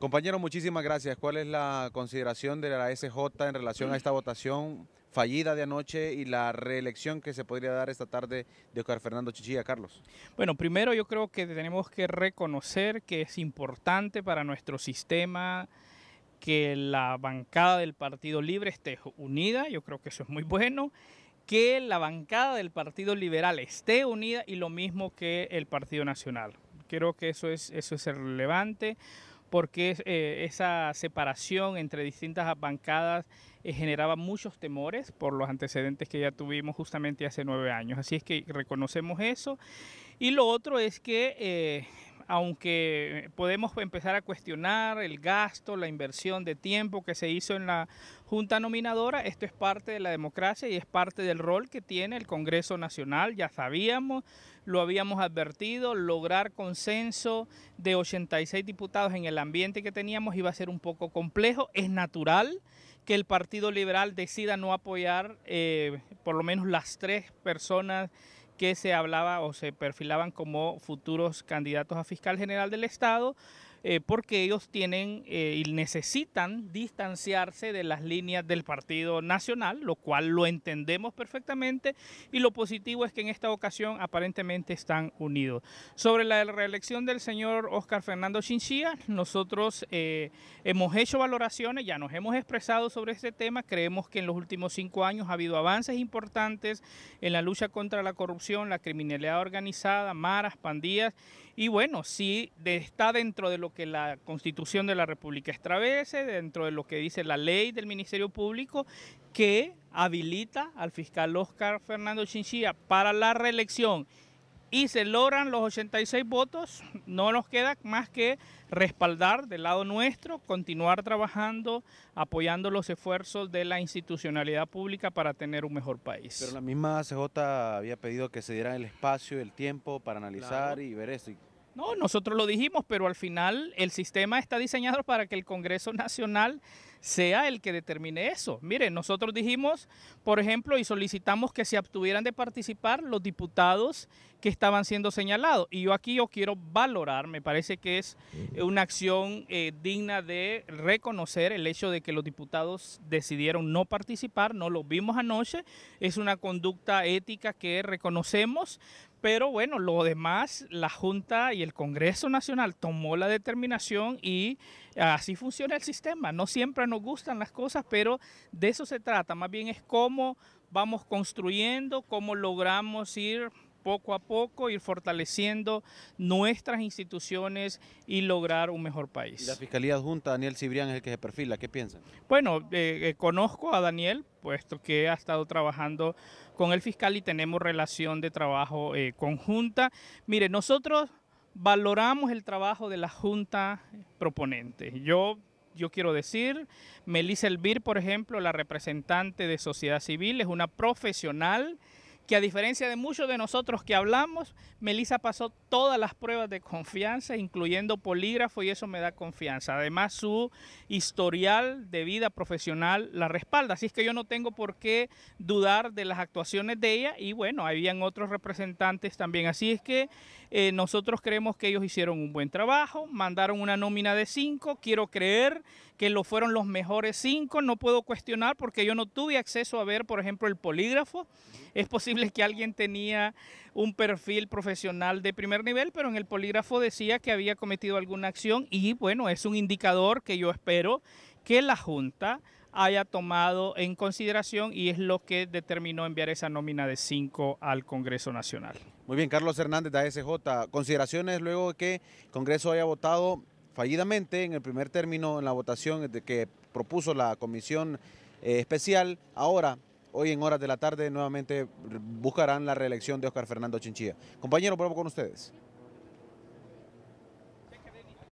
Compañero, muchísimas gracias. ¿Cuál es la consideración de la SJ en relación a esta votación fallida de anoche y la reelección que se podría dar esta tarde de Oscar Fernando Chichilla, Carlos? Bueno, primero yo creo que tenemos que reconocer que es importante para nuestro sistema que la bancada del Partido Libre esté unida, yo creo que eso es muy bueno, que la bancada del Partido Liberal esté unida y lo mismo que el Partido Nacional. Creo que eso es, eso es relevante porque eh, esa separación entre distintas bancadas eh, generaba muchos temores por los antecedentes que ya tuvimos justamente hace nueve años. Así es que reconocemos eso. Y lo otro es que eh, aunque podemos empezar a cuestionar el gasto, la inversión de tiempo que se hizo en la Junta Nominadora, esto es parte de la democracia y es parte del rol que tiene el Congreso Nacional, ya sabíamos, lo habíamos advertido, lograr consenso de 86 diputados en el ambiente que teníamos iba a ser un poco complejo, es natural que el Partido Liberal decida no apoyar eh, por lo menos las tres personas que se hablaba o se perfilaban como futuros candidatos a fiscal general del Estado eh, porque ellos tienen eh, y necesitan distanciarse de las líneas del Partido Nacional, lo cual lo entendemos perfectamente y lo positivo es que en esta ocasión aparentemente están unidos. Sobre la reelección del señor Oscar Fernando Chinchilla, nosotros eh, hemos hecho valoraciones, ya nos hemos expresado sobre este tema, creemos que en los últimos cinco años ha habido avances importantes en la lucha contra la corrupción, la criminalidad organizada, maras, pandillas y bueno, si está dentro de lo que la Constitución de la República establece, dentro de lo que dice la ley del Ministerio Público, que habilita al fiscal Oscar Fernando Chinchilla para la reelección y se logran los 86 votos, no nos queda más que respaldar del lado nuestro, continuar trabajando, apoyando los esfuerzos de la institucionalidad pública para tener un mejor país. Pero la misma CJ había pedido que se diera el espacio, el tiempo para analizar y ver esto. No, nosotros lo dijimos, pero al final el sistema está diseñado para que el Congreso Nacional sea el que determine eso. Mire, nosotros dijimos, por ejemplo, y solicitamos que se abstuvieran de participar los diputados que estaban siendo señalados. Y yo aquí yo quiero valorar, me parece que es una acción eh, digna de reconocer el hecho de que los diputados decidieron no participar, no lo vimos anoche, es una conducta ética que reconocemos, pero bueno, lo demás, la Junta y el Congreso Nacional tomó la determinación y así funciona el sistema. No siempre nos gustan las cosas, pero de eso se trata. Más bien es cómo vamos construyendo, cómo logramos ir poco a poco ir fortaleciendo nuestras instituciones y lograr un mejor país. la Fiscalía Adjunta, Daniel Cibrián, es el que se perfila. ¿Qué piensan? Bueno, eh, eh, conozco a Daniel, puesto que ha estado trabajando con el fiscal y tenemos relación de trabajo eh, conjunta. Mire, nosotros valoramos el trabajo de la Junta proponente. Yo yo quiero decir, Melissa Elvir, por ejemplo, la representante de sociedad civil, es una profesional que a diferencia de muchos de nosotros que hablamos, Melissa pasó todas las pruebas de confianza, incluyendo polígrafo, y eso me da confianza. Además, su historial de vida profesional la respalda, así es que yo no tengo por qué dudar de las actuaciones de ella, y bueno, habían otros representantes también, así es que eh, nosotros creemos que ellos hicieron un buen trabajo, mandaron una nómina de cinco, quiero creer que lo fueron los mejores cinco, no puedo cuestionar porque yo no tuve acceso a ver, por ejemplo, el polígrafo, es posible es que alguien tenía un perfil profesional de primer nivel, pero en el polígrafo decía que había cometido alguna acción y bueno, es un indicador que yo espero que la Junta haya tomado en consideración y es lo que determinó enviar esa nómina de 5 al Congreso Nacional. Muy bien, Carlos Hernández de ASJ. Consideraciones luego de que el Congreso haya votado fallidamente en el primer término en la votación que propuso la Comisión eh, Especial. Ahora, hoy en horas de la tarde nuevamente buscarán la reelección de Oscar Fernando Chinchilla. Compañero, vuelvo con ustedes.